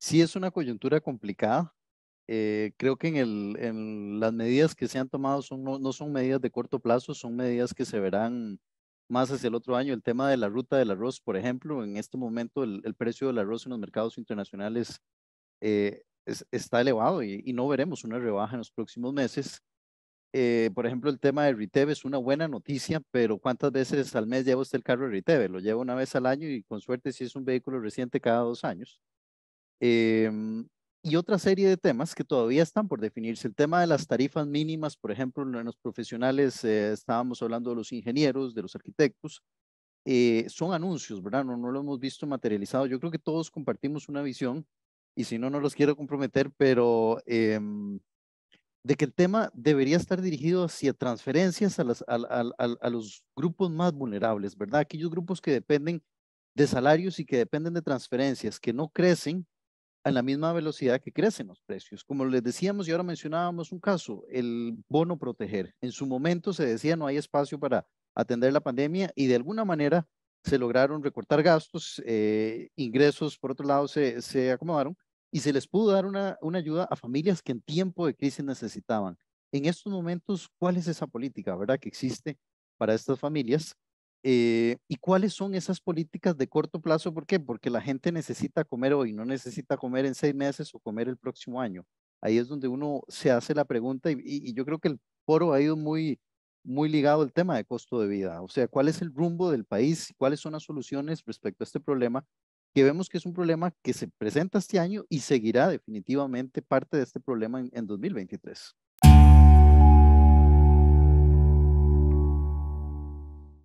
Sí es una coyuntura complicada. Eh, creo que en, las medidas que se han tomado no, son medidas de corto plazo, son medidas que se verán más hacia el otro año. El tema de la ruta del arroz, por ejemplo, en este momento el, precio del arroz en los mercados internacionales eh, está elevado y, no veremos una rebaja en los próximos meses. Eh, por ejemplo, el tema de Riteve es una buena noticia, pero ¿cuántas veces al mes lleva usted el carro de Riteve? Lo lleva una vez al año y con suerte si es un vehículo reciente cada dos años. Em, y otra serie de temas que todavía están por definirse. El tema de las tarifas mínimas, por ejemplo, en los profesionales eh, estábamos hablando de los ingenieros, de los arquitectos. Eh, son anuncios, ¿verdad? No, no lo hemos visto materializado. Yo creo que todos compartimos una visión y si no, no los quiero comprometer, pero em, de que el tema debería estar dirigido hacia transferencias a, las, a los grupos más vulnerables, ¿verdad? Aquellos grupos que dependen de salarios y que dependen de transferencias, que no crecen en la misma velocidad que crecen los precios. Como les decíamos y ahora mencionábamos un caso, el bono proteger. En su momento se decía no hay espacio para atender la pandemia y de alguna manera se lograron recortar gastos, eh, ingresos por otro lado se, acomodaron y se les pudo dar una, ayuda a familias que en tiempo de crisis necesitaban. En estos momentos, ¿cuál es esa política, verdad, que existe para estas familias eh, ¿Y cuáles son esas políticas de corto plazo? ¿Por qué? Porque la gente necesita comer hoy, no necesita comer en seis meses o comer el próximo año. Ahí es donde uno se hace la pregunta y, yo creo que el foro ha ido muy, muy ligado al tema de costo de vida. O sea, ¿cuál es el rumbo del país? ¿Cuáles son las soluciones respecto a este problema? Que vemos que es un problema que se presenta este año y seguirá definitivamente parte de este problema en 2023.